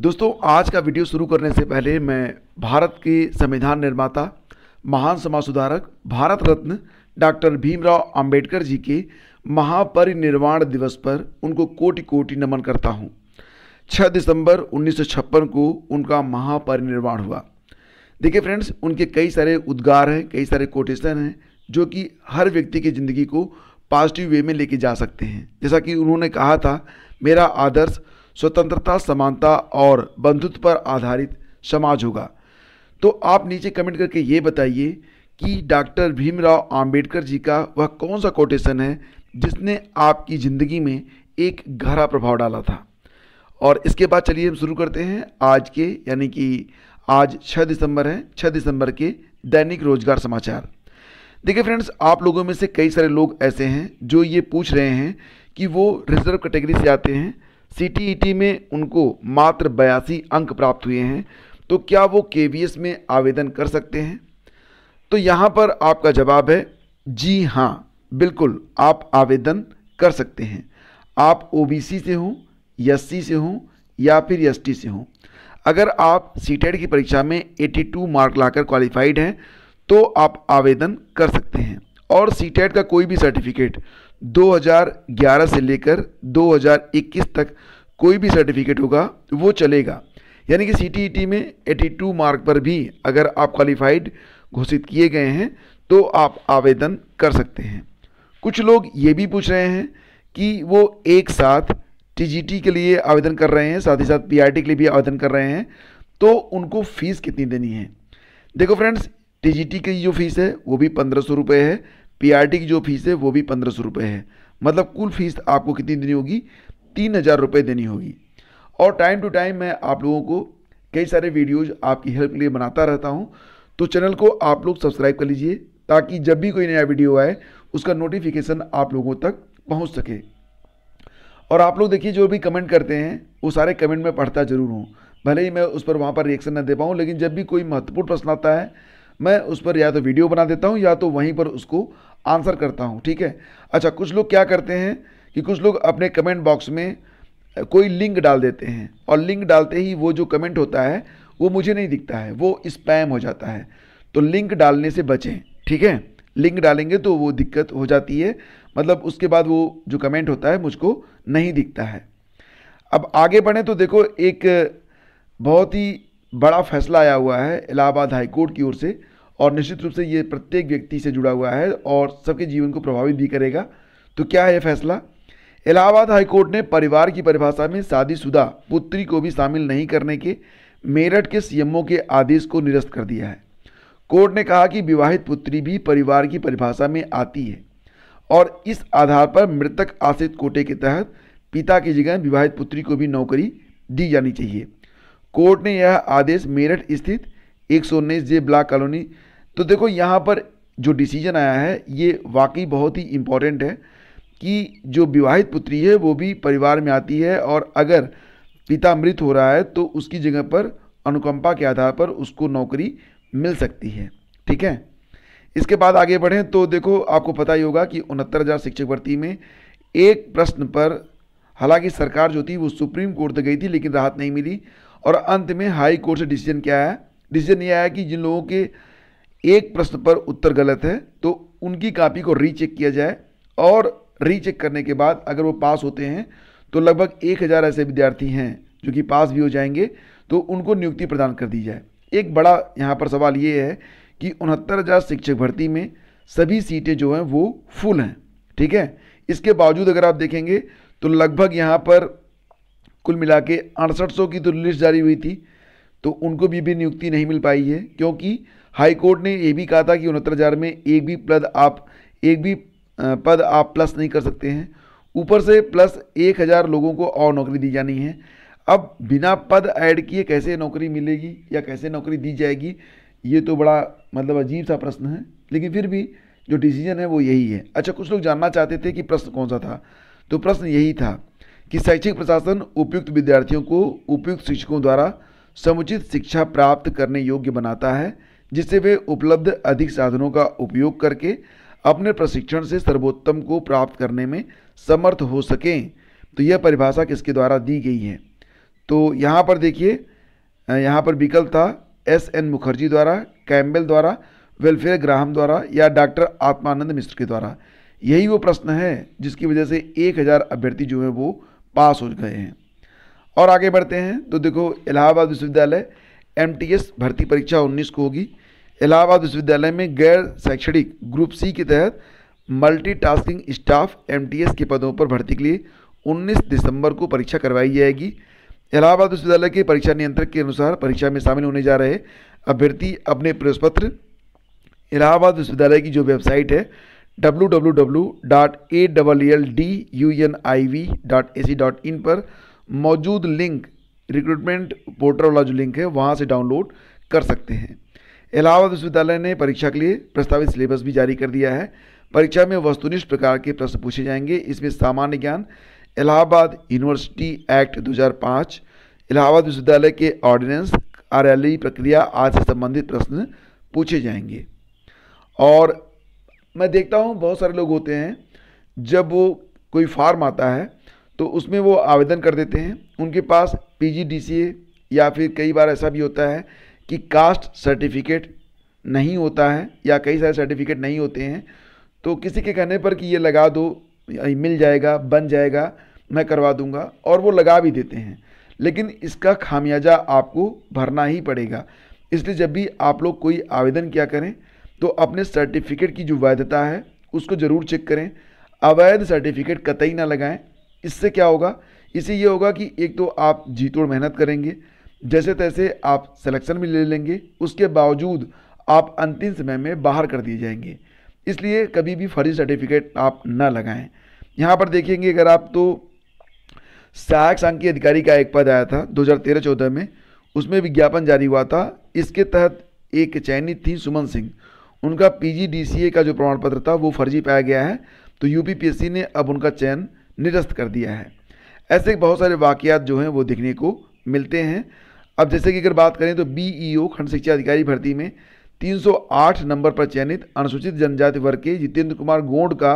दोस्तों आज का वीडियो शुरू करने से पहले मैं भारत के संविधान निर्माता महान समाज सुधारक भारत रत्न डॉक्टर भीमराव अंबेडकर जी के महापरिनिर्वाण दिवस पर उनको कोटि कोटि नमन करता हूँ 6 दिसंबर उन्नीस को उनका महापरिनिर्वाण हुआ देखिए फ्रेंड्स उनके कई सारे उद्गार हैं कई सारे कोटेशन हैं जो कि हर व्यक्ति की ज़िंदगी को पॉजिटिव वे में लेके जा सकते हैं जैसा कि उन्होंने कहा था मेरा आदर्श स्वतंत्रता समानता और बंधुत्व पर आधारित समाज होगा तो आप नीचे कमेंट करके ये बताइए कि डॉक्टर भीमराव आम्बेडकर जी का वह कौन सा कोटेशन है जिसने आपकी ज़िंदगी में एक गहरा प्रभाव डाला था और इसके बाद चलिए हम शुरू करते हैं आज के यानी कि आज 6 दिसंबर है 6 दिसंबर के दैनिक रोजगार समाचार देखिए फ्रेंड्स आप लोगों में से कई सारे लोग ऐसे हैं जो ये पूछ रहे हैं कि वो रिजर्व कैटेगरी से आते हैं सी e में उनको मात्र बयासी अंक प्राप्त हुए हैं तो क्या वो के में आवेदन कर सकते हैं तो यहाँ पर आपका जवाब है जी हाँ बिल्कुल आप आवेदन कर सकते हैं आप ओबीसी से हों एस से हों या फिर एस से हों अगर आप सी e की परीक्षा में 82 मार्क लाकर क्वालिफाइड हैं तो आप आवेदन कर सकते हैं और सी e का कोई भी सर्टिफिकेट 2011 से लेकर 2021 तक कोई भी सर्टिफिकेट होगा वो चलेगा यानी कि सी e में 82 मार्क पर भी अगर आप क्वालिफाइड घोषित किए गए हैं तो आप आवेदन कर सकते हैं कुछ लोग ये भी पूछ रहे हैं कि वो एक साथ टी के लिए आवेदन कर रहे हैं साथ ही साथ पी के लिए भी आवेदन कर रहे हैं तो उनको फ़ीस कितनी देनी है देखो फ्रेंड्स टी की जो फीस है वो भी पंद्रह सौ रुपये है पीआरटी की जो फीस है वो भी पंद्रह सौ रुपये है मतलब कुल फीस आपको कितनी देनी होगी तीन हज़ार रुपये देनी होगी और टाइम टू टाइम मैं आप लोगों को कई सारे वीडियोज़ आपकी हेल्प के लिए बनाता रहता हूँ तो चैनल को आप लोग सब्सक्राइब कर लीजिए ताकि जब भी कोई नया वीडियो आए उसका नोटिफिकेशन आप लोगों तक पहुँच सके और आप लोग देखिए जो भी कमेंट करते हैं वो सारे कमेंट में पढ़ता ज़रूर हूँ भले ही मैं उस पर वहाँ पर रिएक्शन ना दे पाऊँ लेकिन जब भी कोई महत्वपूर्ण प्रश्न आता है मैं उस पर या तो वीडियो बना देता हूँ या तो वहीं पर उसको आंसर करता हूँ ठीक है अच्छा कुछ लोग क्या करते हैं कि कुछ लोग अपने कमेंट बॉक्स में कोई लिंक डाल देते हैं और लिंक डालते ही वो जो कमेंट होता है वो मुझे नहीं दिखता है वो स्पैम हो जाता है तो लिंक डालने से बचें ठीक है लिंक डालेंगे तो वो दिक्कत हो जाती है मतलब उसके बाद वो जो कमेंट होता है मुझको नहीं दिखता है अब आगे बढ़ें तो देखो एक बहुत ही बड़ा फैसला आया हुआ है इलाहाबाद हाईकोर्ट की ओर से और निश्चित रूप से ये प्रत्येक व्यक्ति से जुड़ा हुआ है और सबके जीवन को प्रभावित भी करेगा तो क्या है फैसला इलाहाबाद हाईकोर्ट ने परिवार की परिभाषा में शादीशुदा पुत्री को भी शामिल नहीं करने के मेरठ के सीएमओ के आदेश को निरस्त कर दिया है कोर्ट ने कहा कि विवाहित पुत्री भी परिवार की परिभाषा में आती है और इस आधार पर मृतक आश्रित कोटे के तहत पिता की जगह विवाहित पुत्री को भी नौकरी दी जानी चाहिए कोर्ट ने यह आदेश मेरठ स्थित एक सौ उन्नीस जे ब्लॉक कॉलोनी तो देखो यहाँ पर जो डिसीजन आया है ये वाकई बहुत ही इम्पॉर्टेंट है कि जो विवाहित पुत्री है वो भी परिवार में आती है और अगर पिता मृत हो रहा है तो उसकी जगह पर अनुकंपा के आधार पर उसको नौकरी मिल सकती है ठीक है इसके बाद आगे बढ़ें तो देखो आपको पता ही होगा कि उनहत्तर हज़ार शिक्षक भर्ती में एक प्रश्न पर हालांकि सरकार जो थी वो सुप्रीम कोर्ट तक गई थी लेकिन राहत नहीं मिली और अंत में हाई कोर्ट से डिसीजन क्या है डिसीजन ये आया कि जिन लोगों के एक प्रश्न पर उत्तर गलत है तो उनकी कापी को रीचेक किया जाए और रीचेक करने के बाद अगर वो पास होते हैं तो लगभग एक हज़ार ऐसे विद्यार्थी हैं जो कि पास भी हो जाएंगे तो उनको नियुक्ति प्रदान कर दी जाए एक बड़ा यहाँ पर सवाल ये है कि उनहत्तर हज़ार शिक्षक भर्ती में सभी सीटें जो हैं वो फुल हैं ठीक है इसके बावजूद अगर आप देखेंगे तो लगभग यहाँ पर कुल मिला के अड़सठ की तो लिस्ट जारी हुई थी तो उनको भी भी नियुक्ति नहीं मिल पाई है क्योंकि हाई कोर्ट ने यह भी कहा था कि उनहत्तर हज़ार में एक भी पद आप एक भी पद आप प्लस नहीं कर सकते हैं ऊपर से प्लस एक हज़ार लोगों को और नौकरी दी जानी है अब बिना पद ऐड किए कैसे नौकरी मिलेगी या कैसे नौकरी दी जाएगी ये तो बड़ा मतलब अजीब सा प्रश्न है लेकिन फिर भी जो डिसीजन है वो यही है अच्छा कुछ लोग जानना चाहते थे कि प्रश्न कौन सा था तो प्रश्न यही था कि शैक्षिक प्रशासन उपयुक्त विद्यार्थियों को उपयुक्त शिक्षकों द्वारा समुचित शिक्षा प्राप्त करने योग्य बनाता है जिससे वे उपलब्ध अधिक साधनों का उपयोग करके अपने प्रशिक्षण से सर्वोत्तम को प्राप्त करने में समर्थ हो सकें तो यह परिभाषा किसके द्वारा दी गई है तो यहाँ पर देखिए यहाँ पर विकल्प था एस एन मुखर्जी द्वारा कैम्बेल द्वारा वेलफेयर ग्राहम द्वारा या डॉक्टर आत्मानंद मिश्र के द्वारा यही वो प्रश्न है जिसकी वजह से एक हज़ार अभ्यर्थी जो है वो पास हो गए हैं और आगे बढ़ते हैं तो देखो इलाहाबाद विश्वविद्यालय एमटीएस भर्ती परीक्षा उन्नीस को होगी इलाहाबाद विश्वविद्यालय में गैर शैक्षणिक ग्रुप सी के तहत मल्टीटास्किंग स्टाफ एमटीएस के पदों पर भर्ती के लिए 19 दिसंबर को परीक्षा करवाई जाएगी इलाहाबाद विश्वविद्यालय के परीक्षा नियंत्रक के अनुसार परीक्षा में शामिल होने जा रहे अभ्यर्थी अपने प्रवेश पत्र इलाहाबाद विश्वविद्यालय की जो वेबसाइट है W W W dot A double L D U N I V dot A C dot in पर मौजूद लिंक रिक्रूटमेंट पोर्टल वाला जो लिंक है वहाँ से डाउनलोड कर सकते हैं इलाहाबाद विश्वविद्यालय ने परीक्षा के लिए प्रस्तावित सिलेबस भी जारी कर दिया है परीक्षा में वस्तुनिष्ठ प्रकार के प्रश्न पूछे जाएंगे इसमें सामान्य ज्ञान इलाहाबाद यूनिवर्सिटी एक्ट 2005 इलाहाबाद विश्वविद्यालय के ऑर्डिनेंस कार्यालयी प्रक्रिया आदि से संबंधित प्रश्न पूछे जाएंगे और मैं देखता हूँ बहुत सारे लोग होते हैं जब वो कोई फार्म आता है तो उसमें वो आवेदन कर देते हैं उनके पास पीजीडीसीए या फिर कई बार ऐसा भी होता है कि कास्ट सर्टिफिकेट नहीं होता है या कई सारे सर्टिफिकेट नहीं होते हैं तो किसी के कहने पर कि ये लगा दो मिल जाएगा बन जाएगा मैं करवा दूंगा और वो लगा भी देते हैं लेकिन इसका खामियाजा आपको भरना ही पड़ेगा इसलिए जब भी आप लोग कोई आवेदन किया करें तो अपने सर्टिफिकेट की जो वैधता है उसको ज़रूर चेक करें अवैध सर्टिफिकेट कतई ना लगाएं इससे क्या होगा इससे ये होगा कि एक तो आप जी तोड़ मेहनत करेंगे जैसे तैसे आप सिलेक्शन भी ले लेंगे उसके बावजूद आप अंतिम समय में बाहर कर दिए जाएंगे इसलिए कभी भी फर्जी सर्टिफिकेट आप ना लगाएं यहाँ पर देखेंगे अगर आप तो सहायक सांख्य अधिकारी का एक पद आया था 2013-14 में उसमें विज्ञापन जारी हुआ था इसके तहत एक चयनित थी सुमन सिंह उनका पी का जो प्रमाण पत्र था वो फर्जी पाया गया है तो यूपीपीएससी ने अब उनका चयन निरस्त कर दिया है ऐसे बहुत सारे वाक़ात जो हैं वो देखने को मिलते हैं अब जैसे कि अगर बात करें तो बी ई ओ खंड शिक्षा अधिकारी भर्ती में 308 नंबर पर चयनित अनुसूचित जनजाति वर्ग के जितेंद्र कुमार गोंड का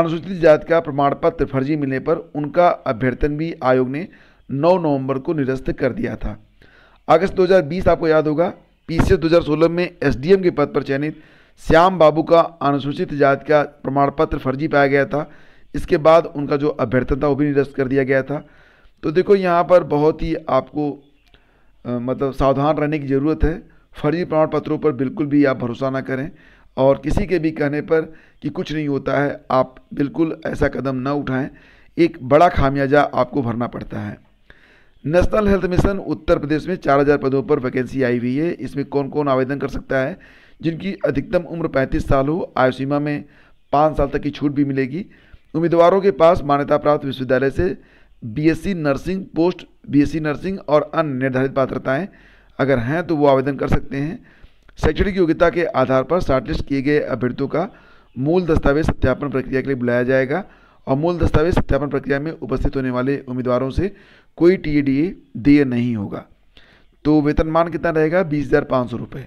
अनुसूचित जाति का प्रमाण पत्र फर्जी मिलने पर उनका अभ्यर्थन भी आयोग ने 9 नवंबर को निरस्त कर दिया था अगस्त 2020 आपको याद होगा पीसीएस 2016 में एसडीएम के पद पर चयनित श्याम बाबू का अनुसूचित जाति का प्रमाण पत्र फर्जी पाया गया था इसके बाद उनका जो अभ्यर्थन था वो भी निरस्त कर दिया गया था तो देखो यहाँ पर बहुत ही आपको आ, मतलब सावधान रहने की ज़रूरत है फर्जी प्रमाण पत्रों पर बिल्कुल भी आप भरोसा ना करें और किसी के भी कहने पर कि कुछ नहीं होता है आप बिल्कुल ऐसा कदम ना उठाएं एक बड़ा खामियाजा आपको भरना पड़ता है national health mission Uttar Pradesh में 4000 पदों पर वैकेंसी आई हुई है इसमें कौन कौन आवेदन कर सकता है जिनकी अधिकतम उम्र 35 साल हो आयु सीमा में पाँच साल तक की छूट भी मिलेगी उम्मीदवारों के पास मान्यता प्राप्त विश्वविद्यालय से BSc nursing post BSc nursing और अन्य निर्धारित पात्रताएं अगर हैं तो वो आवेदन कर सकते हैं शैक्षणिक योग्यता के आधार पर शॉर्टलिस्ट किए गए अभ्यर्थियों का मूल दस्तावेज सत्यापन प्रक्रिया के लिए बुलाया जाएगा और मूल दस्तावेज सत्यापन प्रक्रिया में उपस्थित होने वाले उम्मीदवारों से कोई टी देय नहीं होगा तो वेतनमान कितना रहेगा बीस हज़ार पाँच सौ रुपये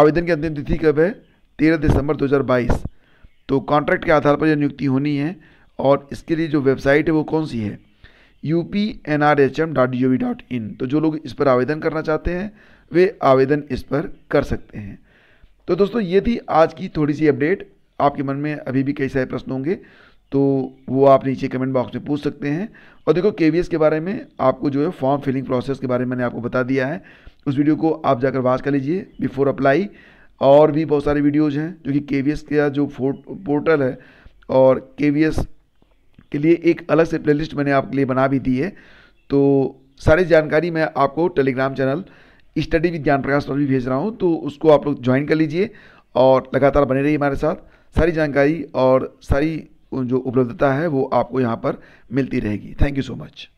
आवेदन की अंतिम तिथि कब है तेरह दिसंबर दो तो कॉन्ट्रैक्ट के आधार पर यह नियुक्ति होनी है और इसके लिए जो वेबसाइट है वो कौन सी है U P N R H M dot G O V dot in तो जो लोग इस पर आवेदन करना चाहते हैं वे आवेदन इस पर कर सकते हैं तो दोस्तों ये थी आज की थोड़ी सी अपडेट आपके मन में अभी भी कई सारे प्रश्न होंगे तो वो आप नीचे कमेंट बॉक्स में पूछ सकते हैं और देखो के के बारे में आपको जो है फॉर्म फिलिंग प्रोसेस के बारे में मैंने आपको बता दिया है उस वीडियो को आप जाकर वाच कर लीजिए बिफोर अप्लाई और भी बहुत सारे वीडियोज़ हैं जो कि के का जो पोर्टल है और के के लिए एक अलग से प्लेलिस्ट मैंने आपके लिए बना भी दी है तो सारी जानकारी मैं आपको टेलीग्राम चैनल स्टडी विद ज्ञान प्रकाश पर भी भेज रहा हूँ तो उसको आप लोग ज्वाइन कर लीजिए और लगातार बने रहिए हमारे साथ सारी जानकारी और सारी जो उपलब्धता है वो आपको यहाँ पर मिलती रहेगी थैंक यू सो मच